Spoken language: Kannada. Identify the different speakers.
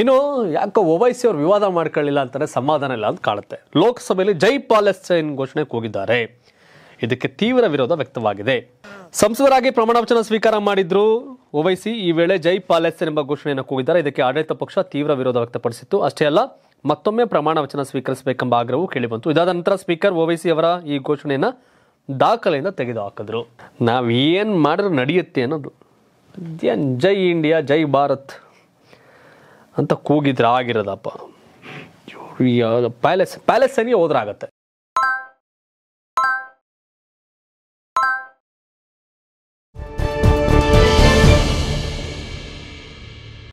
Speaker 1: ಇನ್ನು ಯಾಕೋ ಓವೈಸಿ ಅವರು ವಿವಾದ ಮಾಡ್ಕೊಳ್ಳಿಲ್ಲ ಅಂತಾರೆ ಸಮಾಧಾನ ಇಲ್ಲ ಅಂತ ಕಾಣುತ್ತೆ ಲೋಕಸಭೆಯಲ್ಲಿ ಜೈ ಪಾಲೆಸ್ಟೈನ್ ಘೋಷಣೆ ಕೂಗಿದ್ದಾರೆ ಇದಕ್ಕೆ ತೀವ್ರ ವಿರೋಧ ವ್ಯಕ್ತವಾಗಿದೆ ಸಂಸದರಾಗಿ ಪ್ರಮಾಣ ವಚನ ಸ್ವೀಕಾರ ಮಾಡಿದ್ರು ಓವೈಸಿ ಈ ವೇಳೆ ಜೈ ಪಾಲೆಸ್ಟೈನ್ ಎಂಬ ಘೋಷಣೆಯನ್ನು ಕೂಗಿದ್ದಾರೆ ಇದಕ್ಕೆ ಆಡಳಿತ ಪಕ್ಷ ತೀವ್ರ ವಿರೋಧ ವ್ಯಕ್ತಪಡಿಸಿತ್ತು ಅಷ್ಟೇ ಅಲ್ಲ ಮತ್ತೊಮ್ಮೆ ಪ್ರಮಾಣ ವಚನ ಸ್ವೀಕರಿಸಬೇಕೆಂಬ ಆಗ್ರಹವು ಕೇಳಿಬಂತು ಇದಾದ ನಂತರ ಸ್ಪೀಕರ್ ಓವೈಸಿ ಅವರ ಈ ಘೋಷಣೆಯನ್ನು ದಾಖಲೆಯಿಂದ ತೆಗೆದು ಹಾಕಿದ್ರು ಏನು ಮಾಡಿದ್ರೆ ನಡೆಯುತ್ತೆ ಅನ್ನೋದು ಜೈ ಇಂಡಿಯಾ ಜೈ ಭಾರತ್ ಅಂತ ಕೂಗಿದ್ರೆ ಆಗಿರೋದಪ್ಪ ಪ್ಯಾಲೆಸ್ ಹೋದ್ರೆ ಹೋದ್ರಾಗತ್ತೆ